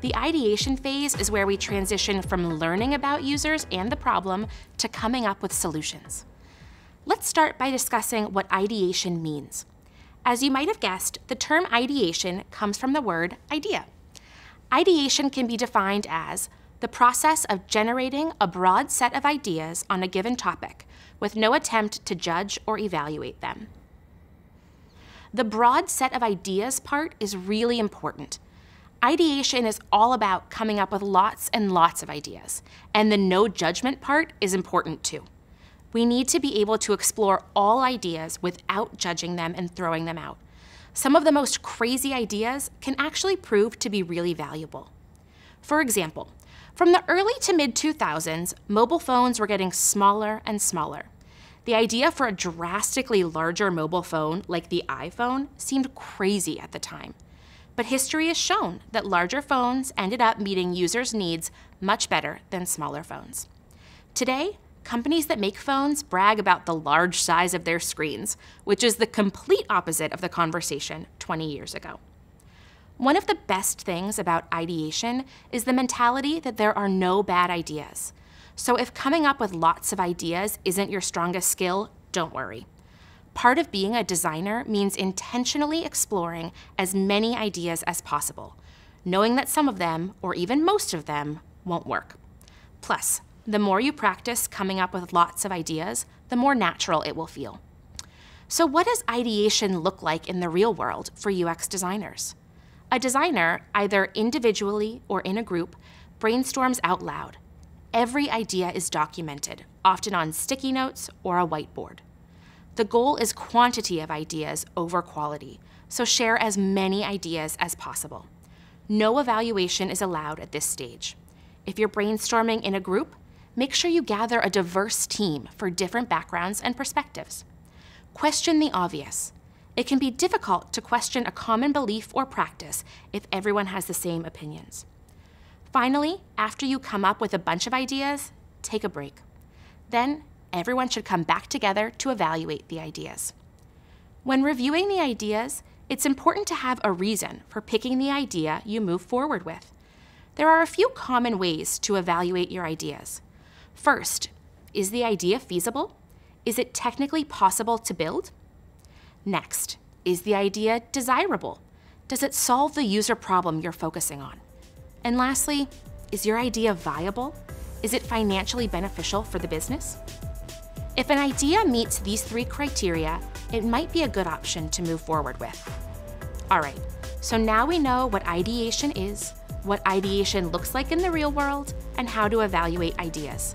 The ideation phase is where we transition from learning about users and the problem to coming up with solutions. Let's start by discussing what ideation means. As you might have guessed, the term ideation comes from the word idea. Ideation can be defined as the process of generating a broad set of ideas on a given topic with no attempt to judge or evaluate them. The broad set of ideas part is really important. Ideation is all about coming up with lots and lots of ideas, and the no judgment part is important too. We need to be able to explore all ideas without judging them and throwing them out. Some of the most crazy ideas can actually prove to be really valuable. For example, from the early to mid 2000s, mobile phones were getting smaller and smaller. The idea for a drastically larger mobile phone like the iPhone seemed crazy at the time. But history has shown that larger phones ended up meeting users' needs much better than smaller phones. Today, companies that make phones brag about the large size of their screens, which is the complete opposite of the conversation 20 years ago. One of the best things about ideation is the mentality that there are no bad ideas. So if coming up with lots of ideas isn't your strongest skill, don't worry. Part of being a designer means intentionally exploring as many ideas as possible, knowing that some of them, or even most of them, won't work. Plus, the more you practice coming up with lots of ideas, the more natural it will feel. So what does ideation look like in the real world for UX designers? A designer, either individually or in a group, brainstorms out loud, every idea is documented, often on sticky notes or a whiteboard. The goal is quantity of ideas over quality, so share as many ideas as possible. No evaluation is allowed at this stage. If you're brainstorming in a group, make sure you gather a diverse team for different backgrounds and perspectives. Question the obvious. It can be difficult to question a common belief or practice if everyone has the same opinions. Finally, after you come up with a bunch of ideas, take a break. Then everyone should come back together to evaluate the ideas. When reviewing the ideas, it's important to have a reason for picking the idea you move forward with. There are a few common ways to evaluate your ideas. First, is the idea feasible? Is it technically possible to build? Next, is the idea desirable? Does it solve the user problem you're focusing on? And lastly, is your idea viable? Is it financially beneficial for the business? If an idea meets these three criteria, it might be a good option to move forward with. All right, so now we know what ideation is, what ideation looks like in the real world, and how to evaluate ideas.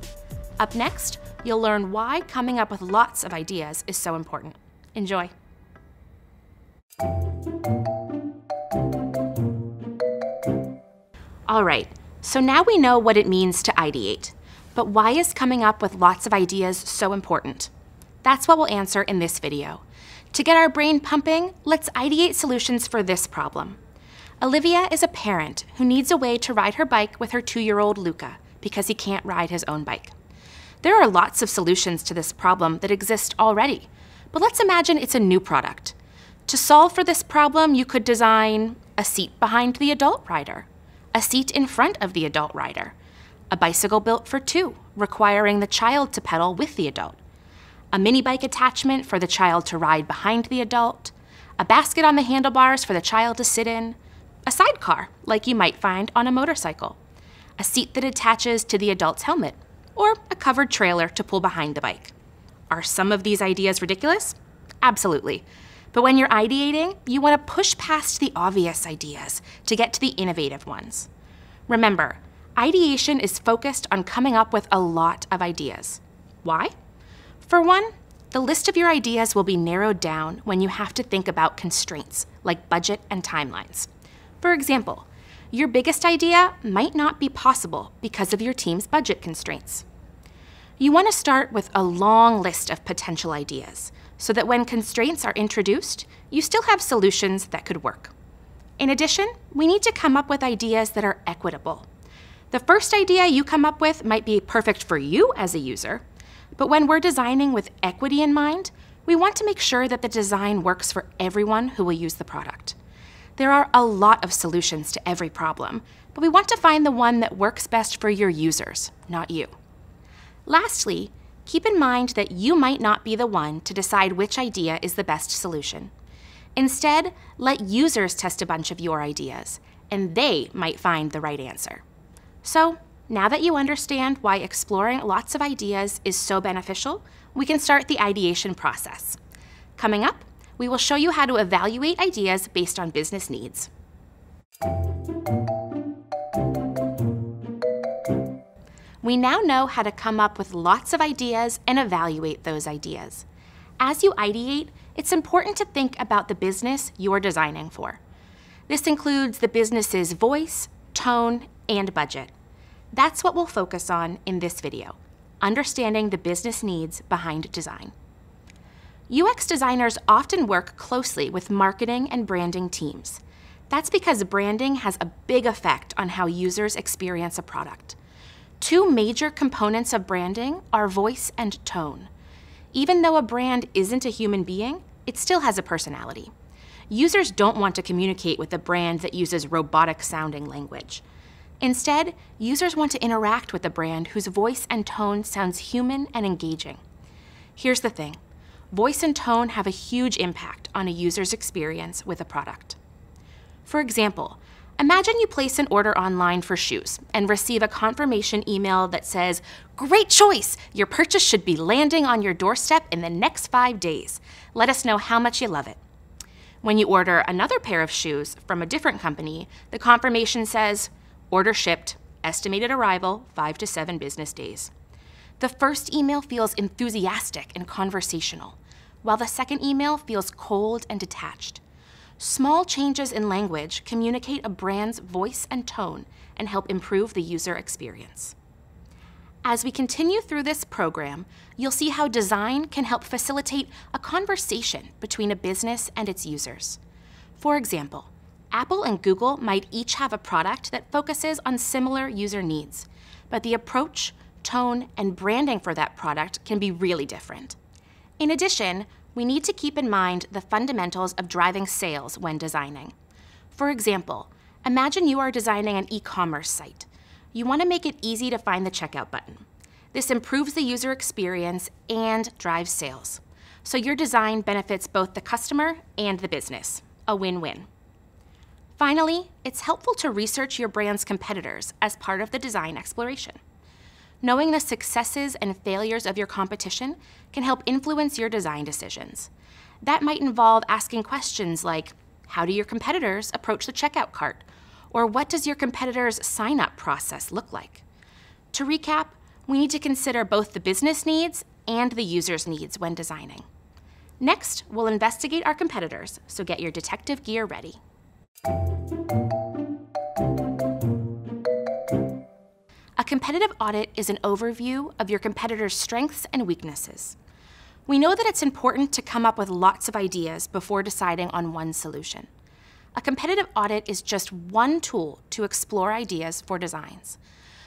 Up next, you'll learn why coming up with lots of ideas is so important. Enjoy. All right, so now we know what it means to ideate. But why is coming up with lots of ideas so important? That's what we'll answer in this video. To get our brain pumping, let's ideate solutions for this problem. Olivia is a parent who needs a way to ride her bike with her two-year-old Luca because he can't ride his own bike. There are lots of solutions to this problem that exist already, but let's imagine it's a new product. To solve for this problem, you could design a seat behind the adult rider, a seat in front of the adult rider, a bicycle built for two, requiring the child to pedal with the adult, a mini bike attachment for the child to ride behind the adult, a basket on the handlebars for the child to sit in, a sidecar, like you might find on a motorcycle, a seat that attaches to the adult's helmet, or a covered trailer to pull behind the bike. Are some of these ideas ridiculous? Absolutely. But when you're ideating, you want to push past the obvious ideas to get to the innovative ones. Remember, ideation is focused on coming up with a lot of ideas. Why? For one, the list of your ideas will be narrowed down when you have to think about constraints, like budget and timelines. For example, your biggest idea might not be possible because of your team's budget constraints. You want to start with a long list of potential ideas so that when constraints are introduced, you still have solutions that could work. In addition, we need to come up with ideas that are equitable. The first idea you come up with might be perfect for you as a user, but when we're designing with equity in mind, we want to make sure that the design works for everyone who will use the product. There are a lot of solutions to every problem, but we want to find the one that works best for your users, not you. Lastly, keep in mind that you might not be the one to decide which idea is the best solution. Instead, let users test a bunch of your ideas, and they might find the right answer. So, now that you understand why exploring lots of ideas is so beneficial, we can start the ideation process. Coming up, we will show you how to evaluate ideas based on business needs. We now know how to come up with lots of ideas and evaluate those ideas. As you ideate, it's important to think about the business you're designing for. This includes the business's voice, tone, and budget. That's what we'll focus on in this video, understanding the business needs behind design. UX designers often work closely with marketing and branding teams. That's because branding has a big effect on how users experience a product. Two major components of branding are voice and tone. Even though a brand isn't a human being, it still has a personality. Users don't want to communicate with a brand that uses robotic sounding language. Instead, users want to interact with a brand whose voice and tone sounds human and engaging. Here's the thing voice and tone have a huge impact on a user's experience with a product. For example, Imagine you place an order online for shoes and receive a confirmation email that says, Great choice! Your purchase should be landing on your doorstep in the next five days. Let us know how much you love it. When you order another pair of shoes from a different company, the confirmation says, Order shipped, estimated arrival, five to seven business days. The first email feels enthusiastic and conversational, while the second email feels cold and detached. Small changes in language communicate a brand's voice and tone and help improve the user experience. As we continue through this program, you'll see how design can help facilitate a conversation between a business and its users. For example, Apple and Google might each have a product that focuses on similar user needs, but the approach, tone, and branding for that product can be really different. In addition, we need to keep in mind the fundamentals of driving sales when designing. For example, imagine you are designing an e-commerce site. You want to make it easy to find the checkout button. This improves the user experience and drives sales. So your design benefits both the customer and the business, a win-win. Finally, it's helpful to research your brand's competitors as part of the design exploration. Knowing the successes and failures of your competition can help influence your design decisions. That might involve asking questions like, how do your competitors approach the checkout cart? Or what does your competitor's sign-up process look like? To recap, we need to consider both the business needs and the user's needs when designing. Next, we'll investigate our competitors, so get your detective gear ready. A competitive audit is an overview of your competitor's strengths and weaknesses. We know that it's important to come up with lots of ideas before deciding on one solution. A competitive audit is just one tool to explore ideas for designs,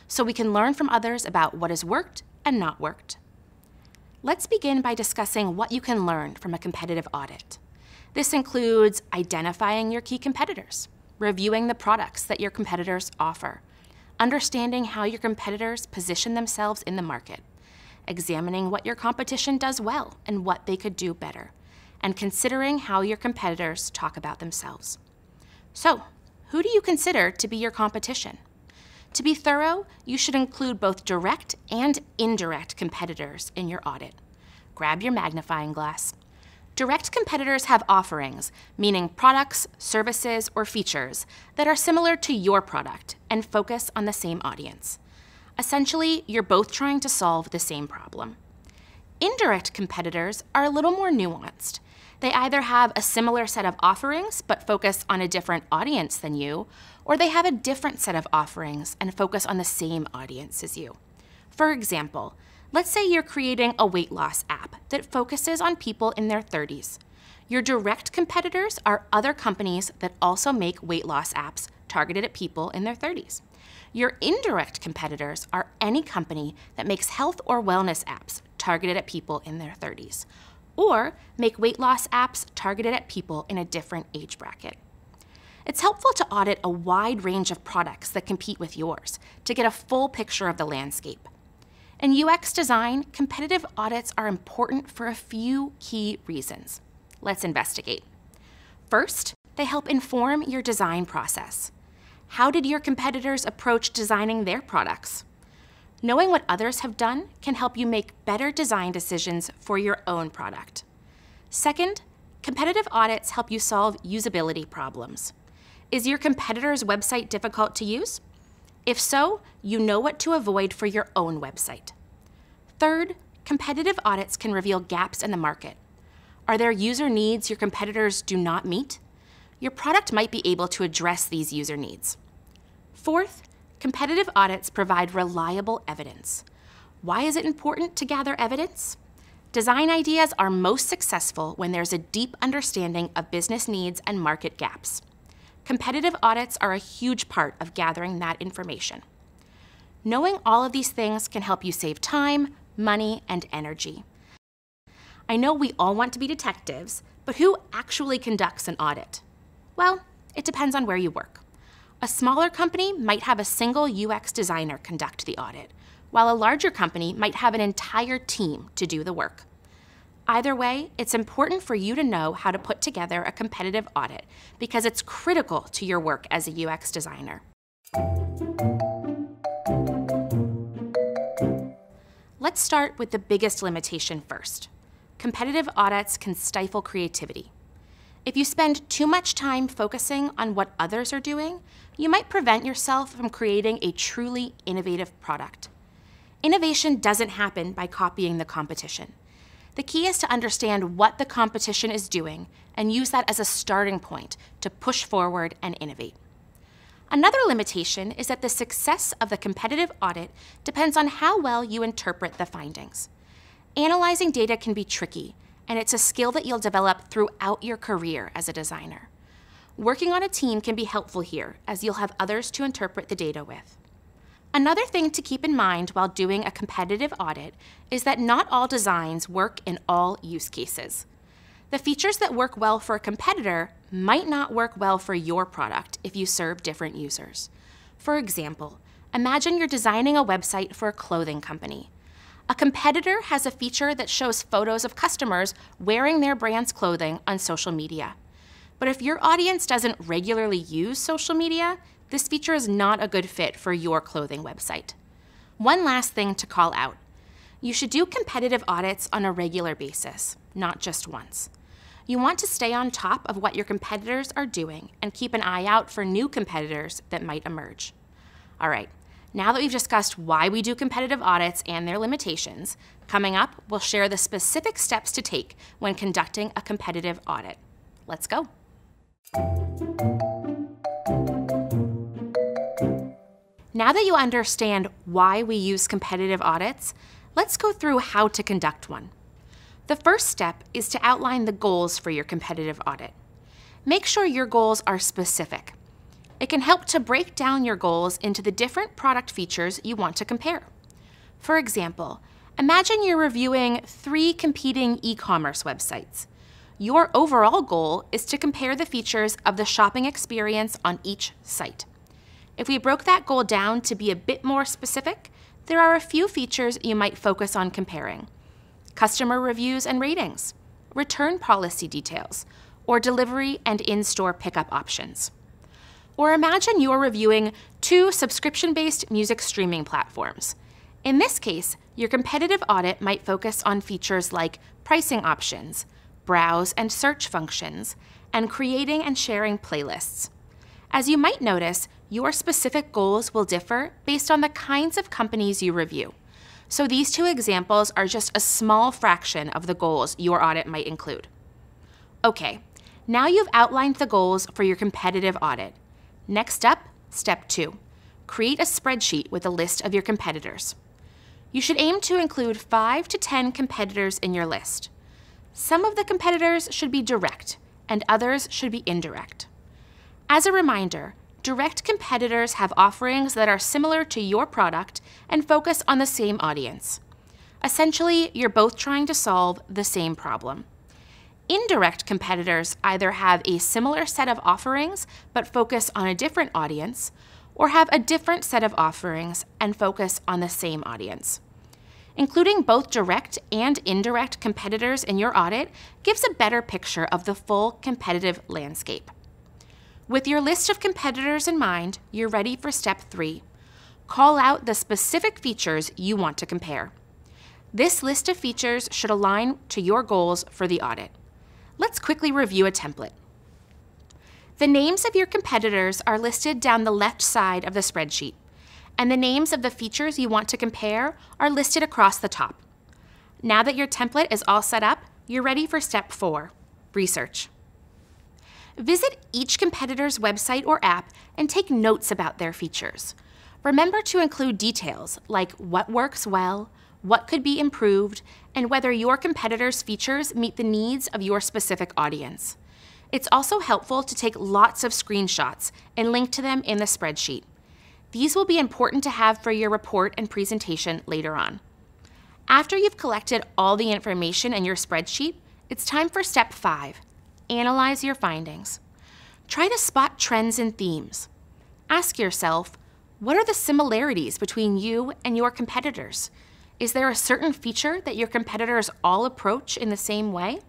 so we can learn from others about what has worked and not worked. Let's begin by discussing what you can learn from a competitive audit. This includes identifying your key competitors, reviewing the products that your competitors offer, understanding how your competitors position themselves in the market, examining what your competition does well and what they could do better, and considering how your competitors talk about themselves. So, who do you consider to be your competition? To be thorough, you should include both direct and indirect competitors in your audit. Grab your magnifying glass Direct competitors have offerings, meaning products, services, or features that are similar to your product and focus on the same audience. Essentially, you're both trying to solve the same problem. Indirect competitors are a little more nuanced. They either have a similar set of offerings but focus on a different audience than you, or they have a different set of offerings and focus on the same audience as you. For example, Let's say you're creating a weight loss app that focuses on people in their 30s. Your direct competitors are other companies that also make weight loss apps targeted at people in their 30s. Your indirect competitors are any company that makes health or wellness apps targeted at people in their 30s, or make weight loss apps targeted at people in a different age bracket. It's helpful to audit a wide range of products that compete with yours to get a full picture of the landscape. In UX design, competitive audits are important for a few key reasons. Let's investigate. First, they help inform your design process. How did your competitors approach designing their products? Knowing what others have done can help you make better design decisions for your own product. Second, competitive audits help you solve usability problems. Is your competitor's website difficult to use? If so, you know what to avoid for your own website. Third, competitive audits can reveal gaps in the market. Are there user needs your competitors do not meet? Your product might be able to address these user needs. Fourth, competitive audits provide reliable evidence. Why is it important to gather evidence? Design ideas are most successful when there's a deep understanding of business needs and market gaps. Competitive audits are a huge part of gathering that information. Knowing all of these things can help you save time, money, and energy. I know we all want to be detectives, but who actually conducts an audit? Well, it depends on where you work. A smaller company might have a single UX designer conduct the audit, while a larger company might have an entire team to do the work. Either way, it's important for you to know how to put together a competitive audit because it's critical to your work as a UX designer. Let's start with the biggest limitation first. Competitive audits can stifle creativity. If you spend too much time focusing on what others are doing, you might prevent yourself from creating a truly innovative product. Innovation doesn't happen by copying the competition. The key is to understand what the competition is doing and use that as a starting point to push forward and innovate. Another limitation is that the success of the competitive audit depends on how well you interpret the findings. Analyzing data can be tricky, and it's a skill that you'll develop throughout your career as a designer. Working on a team can be helpful here, as you'll have others to interpret the data with. Another thing to keep in mind while doing a competitive audit is that not all designs work in all use cases. The features that work well for a competitor might not work well for your product if you serve different users. For example, imagine you're designing a website for a clothing company. A competitor has a feature that shows photos of customers wearing their brand's clothing on social media. But if your audience doesn't regularly use social media, this feature is not a good fit for your clothing website. One last thing to call out. You should do competitive audits on a regular basis, not just once. You want to stay on top of what your competitors are doing and keep an eye out for new competitors that might emerge. All right, now that we've discussed why we do competitive audits and their limitations, coming up, we'll share the specific steps to take when conducting a competitive audit. Let's go. Now that you understand why we use competitive audits, let's go through how to conduct one. The first step is to outline the goals for your competitive audit. Make sure your goals are specific. It can help to break down your goals into the different product features you want to compare. For example, imagine you're reviewing three competing e-commerce websites. Your overall goal is to compare the features of the shopping experience on each site. If we broke that goal down to be a bit more specific, there are a few features you might focus on comparing. Customer reviews and ratings, return policy details, or delivery and in-store pickup options. Or imagine you're reviewing two subscription-based music streaming platforms. In this case, your competitive audit might focus on features like pricing options, browse and search functions, and creating and sharing playlists. As you might notice, your specific goals will differ based on the kinds of companies you review. So these two examples are just a small fraction of the goals your audit might include. Okay, now you've outlined the goals for your competitive audit. Next up, step two, create a spreadsheet with a list of your competitors. You should aim to include five to 10 competitors in your list. Some of the competitors should be direct and others should be indirect. As a reminder, direct competitors have offerings that are similar to your product and focus on the same audience. Essentially, you're both trying to solve the same problem. Indirect competitors either have a similar set of offerings but focus on a different audience, or have a different set of offerings and focus on the same audience. Including both direct and indirect competitors in your audit gives a better picture of the full competitive landscape. With your list of competitors in mind, you're ready for step three. Call out the specific features you want to compare. This list of features should align to your goals for the audit. Let's quickly review a template. The names of your competitors are listed down the left side of the spreadsheet, and the names of the features you want to compare are listed across the top. Now that your template is all set up, you're ready for step four, research. Visit each competitor's website or app and take notes about their features. Remember to include details like what works well, what could be improved, and whether your competitor's features meet the needs of your specific audience. It's also helpful to take lots of screenshots and link to them in the spreadsheet. These will be important to have for your report and presentation later on. After you've collected all the information in your spreadsheet, it's time for step five, analyze your findings. Try to spot trends and themes. Ask yourself, what are the similarities between you and your competitors? Is there a certain feature that your competitors all approach in the same way?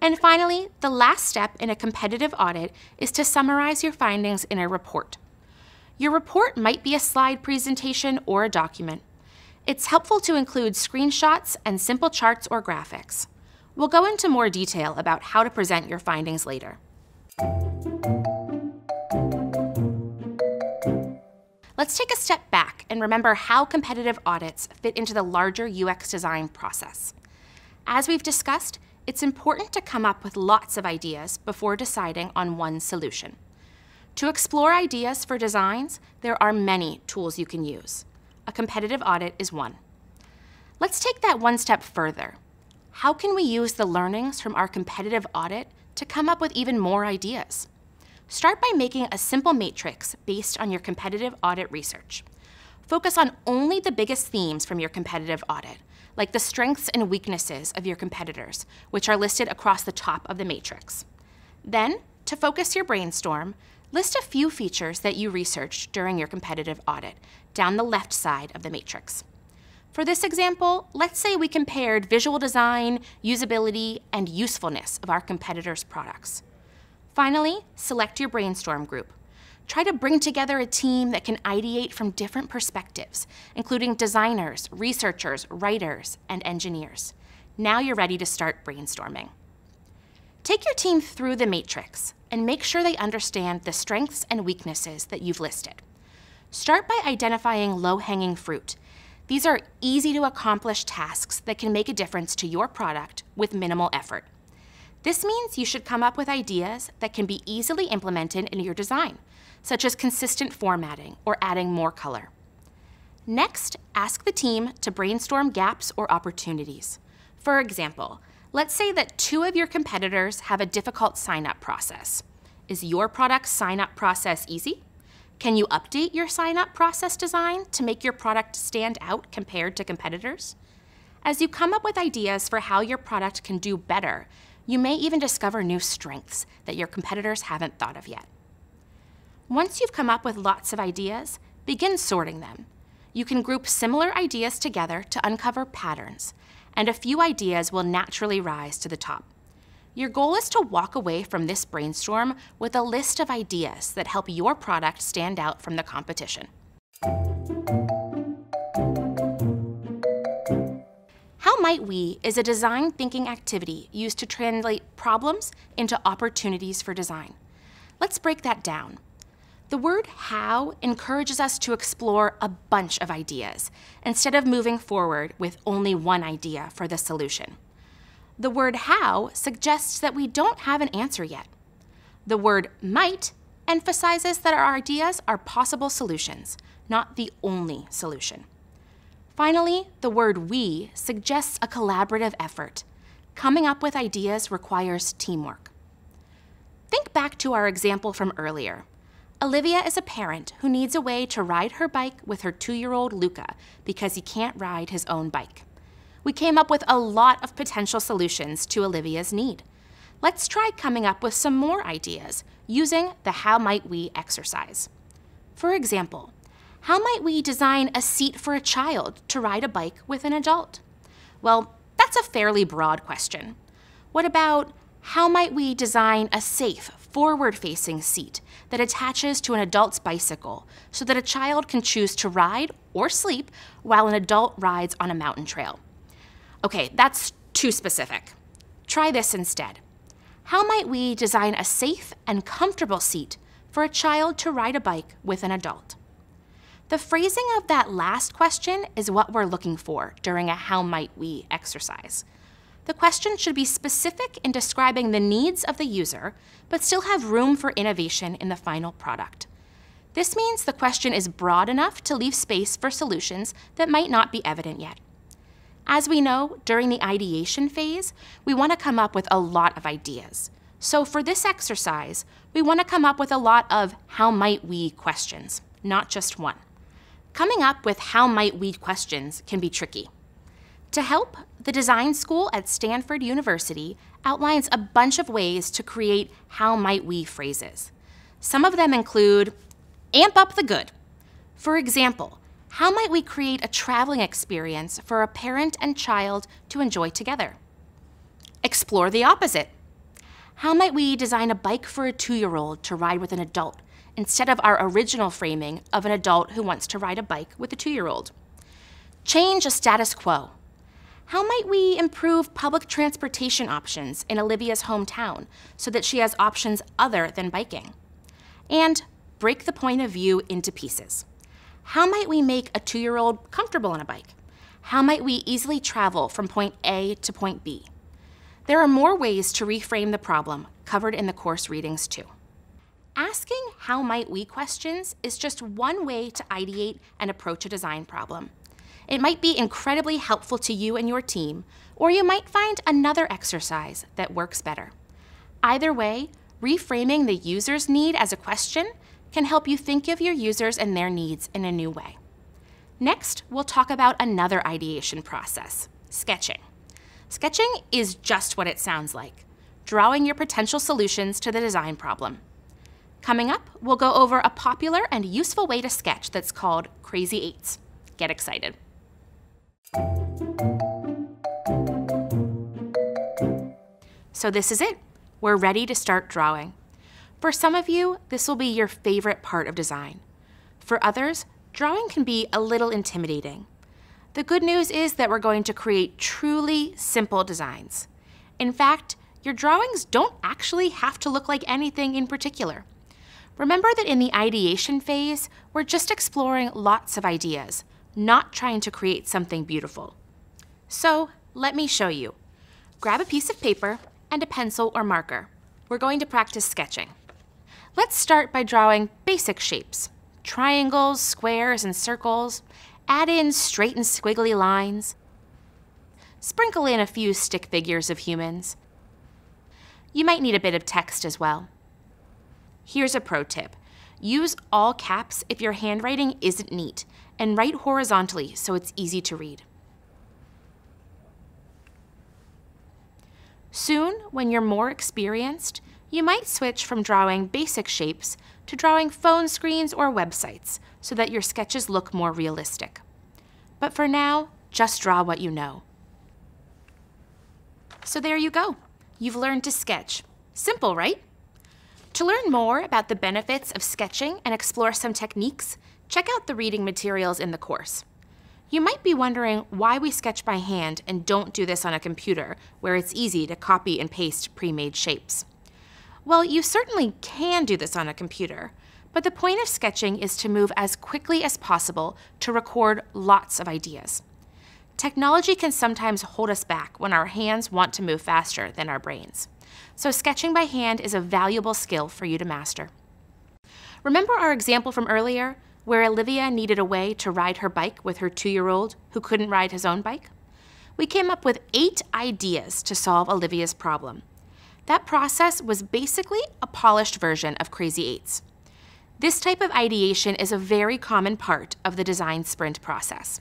And finally, the last step in a competitive audit is to summarize your findings in a report. Your report might be a slide presentation or a document. It's helpful to include screenshots and simple charts or graphics. We'll go into more detail about how to present your findings later. Let's take a step back and remember how competitive audits fit into the larger UX design process. As we've discussed, it's important to come up with lots of ideas before deciding on one solution. To explore ideas for designs, there are many tools you can use. A competitive audit is one. Let's take that one step further how can we use the learnings from our competitive audit to come up with even more ideas? Start by making a simple matrix based on your competitive audit research. Focus on only the biggest themes from your competitive audit, like the strengths and weaknesses of your competitors, which are listed across the top of the matrix. Then, to focus your brainstorm, list a few features that you researched during your competitive audit down the left side of the matrix. For this example, let's say we compared visual design, usability, and usefulness of our competitors' products. Finally, select your brainstorm group. Try to bring together a team that can ideate from different perspectives, including designers, researchers, writers, and engineers. Now you're ready to start brainstorming. Take your team through the matrix and make sure they understand the strengths and weaknesses that you've listed. Start by identifying low-hanging fruit these are easy to accomplish tasks that can make a difference to your product with minimal effort. This means you should come up with ideas that can be easily implemented in your design, such as consistent formatting or adding more color. Next, ask the team to brainstorm gaps or opportunities. For example, let's say that two of your competitors have a difficult sign-up process. Is your product's sign-up process easy? Can you update your sign-up process design to make your product stand out compared to competitors? As you come up with ideas for how your product can do better, you may even discover new strengths that your competitors haven't thought of yet. Once you've come up with lots of ideas, begin sorting them. You can group similar ideas together to uncover patterns, and a few ideas will naturally rise to the top. Your goal is to walk away from this brainstorm with a list of ideas that help your product stand out from the competition. How Might We is a design thinking activity used to translate problems into opportunities for design. Let's break that down. The word how encourages us to explore a bunch of ideas instead of moving forward with only one idea for the solution the word how suggests that we don't have an answer yet. The word might emphasizes that our ideas are possible solutions, not the only solution. Finally, the word we suggests a collaborative effort. Coming up with ideas requires teamwork. Think back to our example from earlier. Olivia is a parent who needs a way to ride her bike with her two year old Luca because he can't ride his own bike we came up with a lot of potential solutions to Olivia's need. Let's try coming up with some more ideas using the How Might We exercise. For example, how might we design a seat for a child to ride a bike with an adult? Well, that's a fairly broad question. What about how might we design a safe, forward facing seat that attaches to an adult's bicycle so that a child can choose to ride or sleep while an adult rides on a mountain trail? Okay, that's too specific. Try this instead. How might we design a safe and comfortable seat for a child to ride a bike with an adult? The phrasing of that last question is what we're looking for during a how might we exercise. The question should be specific in describing the needs of the user, but still have room for innovation in the final product. This means the question is broad enough to leave space for solutions that might not be evident yet. As we know, during the ideation phase, we want to come up with a lot of ideas. So for this exercise, we want to come up with a lot of how might we questions, not just one. Coming up with how might we questions can be tricky. To help, the design school at Stanford University outlines a bunch of ways to create how might we phrases. Some of them include amp up the good. For example, how might we create a traveling experience for a parent and child to enjoy together? Explore the opposite. How might we design a bike for a two-year-old to ride with an adult instead of our original framing of an adult who wants to ride a bike with a two-year-old? Change a status quo. How might we improve public transportation options in Olivia's hometown so that she has options other than biking? And break the point of view into pieces how might we make a two year old comfortable on a bike? How might we easily travel from point A to point B? There are more ways to reframe the problem covered in the course readings too. Asking how might we questions is just one way to ideate and approach a design problem. It might be incredibly helpful to you and your team, or you might find another exercise that works better. Either way, reframing the user's need as a question can help you think of your users and their needs in a new way. Next, we'll talk about another ideation process, sketching. Sketching is just what it sounds like, drawing your potential solutions to the design problem. Coming up, we'll go over a popular and useful way to sketch that's called Crazy Eights. Get excited. So this is it. We're ready to start drawing. For some of you, this will be your favorite part of design. For others, drawing can be a little intimidating. The good news is that we're going to create truly simple designs. In fact, your drawings don't actually have to look like anything in particular. Remember that in the ideation phase, we're just exploring lots of ideas, not trying to create something beautiful. So let me show you. Grab a piece of paper and a pencil or marker. We're going to practice sketching. Let's start by drawing basic shapes. Triangles, squares, and circles. Add in straight and squiggly lines. Sprinkle in a few stick figures of humans. You might need a bit of text as well. Here's a pro tip. Use all caps if your handwriting isn't neat, and write horizontally so it's easy to read. Soon, when you're more experienced, you might switch from drawing basic shapes to drawing phone screens or websites so that your sketches look more realistic. But for now, just draw what you know. So there you go. You've learned to sketch. Simple, right? To learn more about the benefits of sketching and explore some techniques, check out the reading materials in the course. You might be wondering why we sketch by hand and don't do this on a computer, where it's easy to copy and paste pre-made shapes. Well, you certainly can do this on a computer, but the point of sketching is to move as quickly as possible to record lots of ideas. Technology can sometimes hold us back when our hands want to move faster than our brains. So sketching by hand is a valuable skill for you to master. Remember our example from earlier where Olivia needed a way to ride her bike with her two-year-old who couldn't ride his own bike? We came up with eight ideas to solve Olivia's problem. That process was basically a polished version of Crazy Eights. This type of ideation is a very common part of the design sprint process.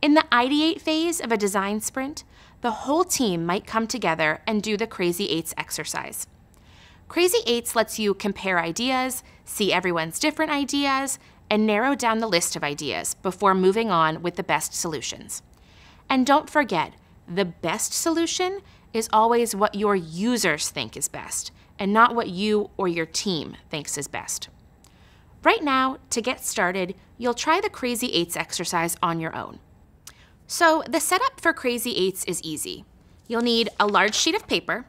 In the ideate phase of a design sprint, the whole team might come together and do the Crazy Eights exercise. Crazy Eights lets you compare ideas, see everyone's different ideas, and narrow down the list of ideas before moving on with the best solutions. And don't forget, the best solution is always what your users think is best and not what you or your team thinks is best. Right now, to get started, you'll try the Crazy Eights exercise on your own. So the setup for Crazy Eights is easy. You'll need a large sheet of paper.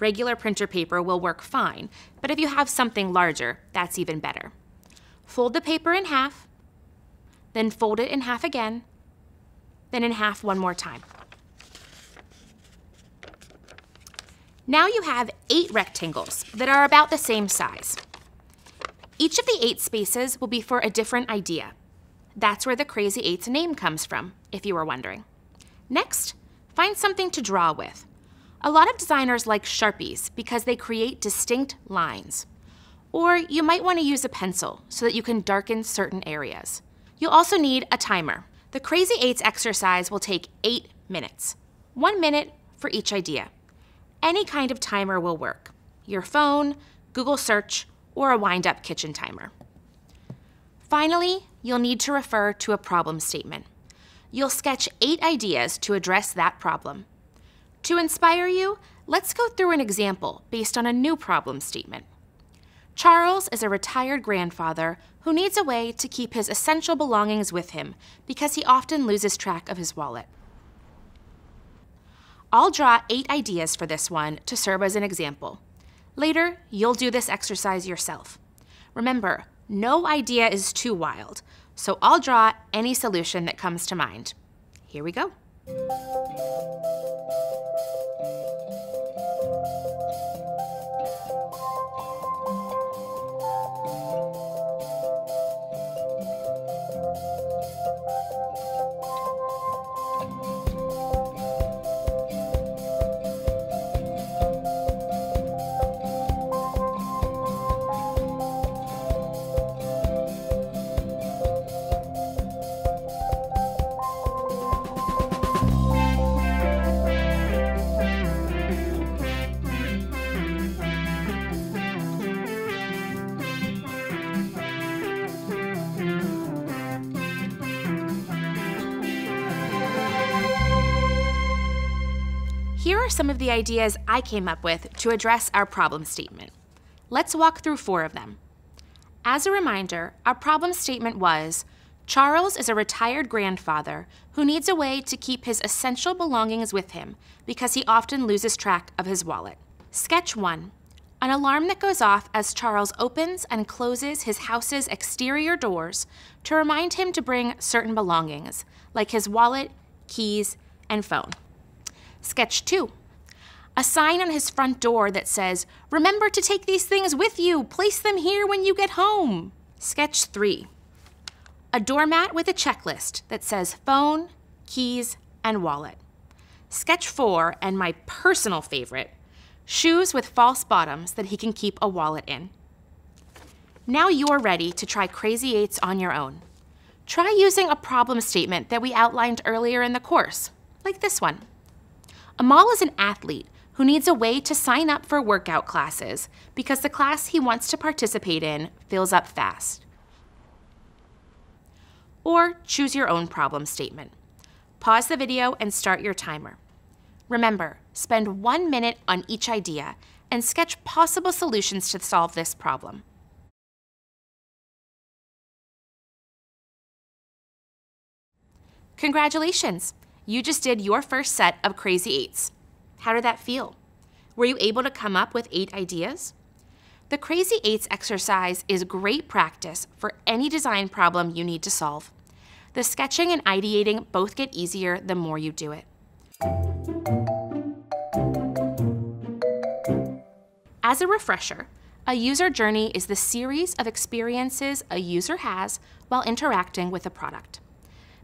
Regular printer paper will work fine, but if you have something larger, that's even better. Fold the paper in half, then fold it in half again, then in half one more time. Now you have eight rectangles that are about the same size. Each of the eight spaces will be for a different idea. That's where the Crazy Eights name comes from, if you were wondering. Next, find something to draw with. A lot of designers like Sharpies because they create distinct lines. Or you might want to use a pencil so that you can darken certain areas. You'll also need a timer. The Crazy Eights exercise will take eight minutes, one minute for each idea. Any kind of timer will work. Your phone, Google search, or a wind-up kitchen timer. Finally, you'll need to refer to a problem statement. You'll sketch eight ideas to address that problem. To inspire you, let's go through an example based on a new problem statement. Charles is a retired grandfather who needs a way to keep his essential belongings with him because he often loses track of his wallet. I'll draw eight ideas for this one to serve as an example. Later, you'll do this exercise yourself. Remember, no idea is too wild, so I'll draw any solution that comes to mind. Here we go. some of the ideas I came up with to address our problem statement. Let's walk through four of them. As a reminder, our problem statement was, Charles is a retired grandfather who needs a way to keep his essential belongings with him because he often loses track of his wallet. Sketch 1. An alarm that goes off as Charles opens and closes his house's exterior doors to remind him to bring certain belongings, like his wallet, keys, and phone. Sketch 2 a sign on his front door that says, Remember to take these things with you. Place them here when you get home. Sketch three a doormat with a checklist that says phone, keys, and wallet. Sketch four, and my personal favorite, shoes with false bottoms that he can keep a wallet in. Now you're ready to try Crazy Eights on your own. Try using a problem statement that we outlined earlier in the course, like this one. Amal is an athlete who needs a way to sign up for workout classes because the class he wants to participate in fills up fast. Or choose your own problem statement. Pause the video and start your timer. Remember, spend one minute on each idea and sketch possible solutions to solve this problem. Congratulations! You just did your first set of Crazy Eights. How did that feel? Were you able to come up with eight ideas? The Crazy Eights exercise is great practice for any design problem you need to solve. The sketching and ideating both get easier the more you do it. As a refresher, a user journey is the series of experiences a user has while interacting with a product.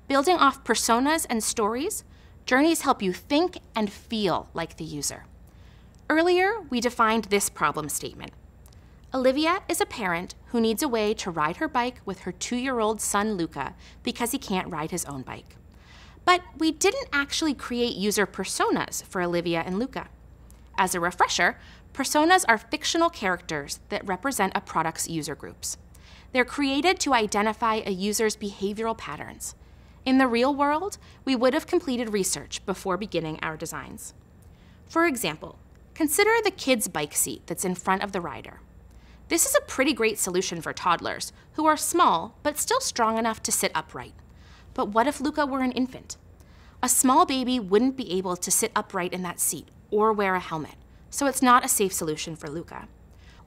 Building off personas and stories, Journeys help you think and feel like the user. Earlier, we defined this problem statement. Olivia is a parent who needs a way to ride her bike with her two-year-old son Luca because he can't ride his own bike. But we didn't actually create user personas for Olivia and Luca. As a refresher, personas are fictional characters that represent a product's user groups. They're created to identify a user's behavioral patterns. In the real world, we would have completed research before beginning our designs. For example, consider the kid's bike seat that's in front of the rider. This is a pretty great solution for toddlers, who are small but still strong enough to sit upright. But what if Luca were an infant? A small baby wouldn't be able to sit upright in that seat or wear a helmet, so it's not a safe solution for Luca.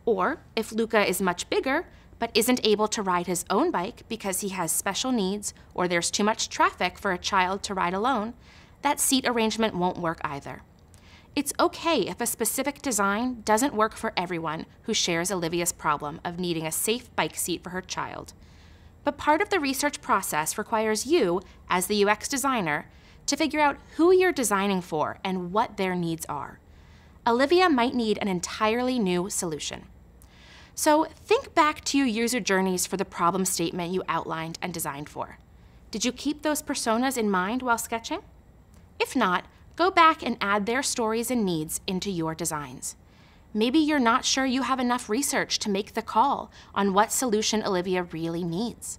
Or, if Luca is much bigger, but isn't able to ride his own bike because he has special needs or there's too much traffic for a child to ride alone, that seat arrangement won't work either. It's okay if a specific design doesn't work for everyone who shares Olivia's problem of needing a safe bike seat for her child. But part of the research process requires you, as the UX designer, to figure out who you're designing for and what their needs are. Olivia might need an entirely new solution. So think back to your user journeys for the problem statement you outlined and designed for. Did you keep those personas in mind while sketching? If not, go back and add their stories and needs into your designs. Maybe you're not sure you have enough research to make the call on what solution Olivia really needs.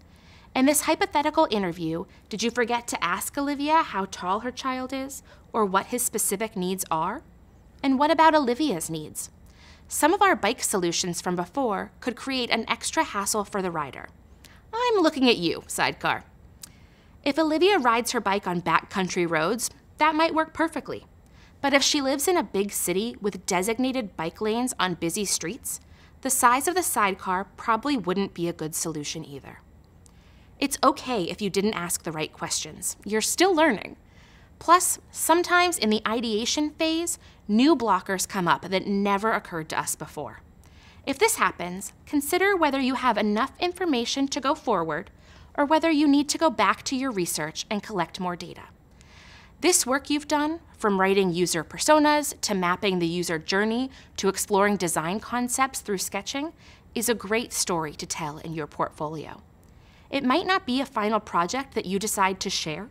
In this hypothetical interview, did you forget to ask Olivia how tall her child is or what his specific needs are? And what about Olivia's needs? some of our bike solutions from before could create an extra hassle for the rider. I'm looking at you, sidecar. If Olivia rides her bike on backcountry roads, that might work perfectly. But if she lives in a big city with designated bike lanes on busy streets, the size of the sidecar probably wouldn't be a good solution either. It's okay if you didn't ask the right questions. You're still learning. Plus, sometimes in the ideation phase, new blockers come up that never occurred to us before. If this happens, consider whether you have enough information to go forward or whether you need to go back to your research and collect more data. This work you've done, from writing user personas to mapping the user journey to exploring design concepts through sketching, is a great story to tell in your portfolio. It might not be a final project that you decide to share,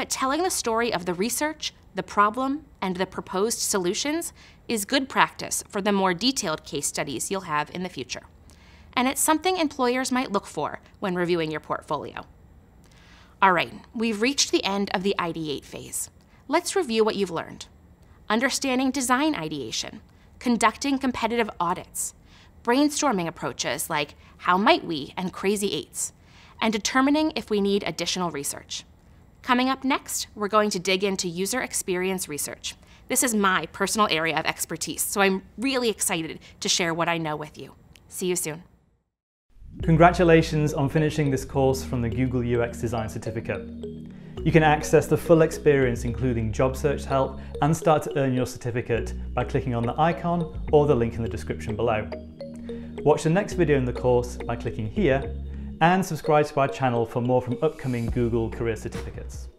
but telling the story of the research, the problem, and the proposed solutions is good practice for the more detailed case studies you'll have in the future. And it's something employers might look for when reviewing your portfolio. All right, we've reached the end of the ideate phase. Let's review what you've learned. Understanding design ideation, conducting competitive audits, brainstorming approaches like how might we and crazy eights, and determining if we need additional research. Coming up next, we're going to dig into user experience research. This is my personal area of expertise, so I'm really excited to share what I know with you. See you soon. Congratulations on finishing this course from the Google UX Design Certificate. You can access the full experience including job search help and start to earn your certificate by clicking on the icon or the link in the description below. Watch the next video in the course by clicking here and subscribe to our channel for more from upcoming Google Career Certificates.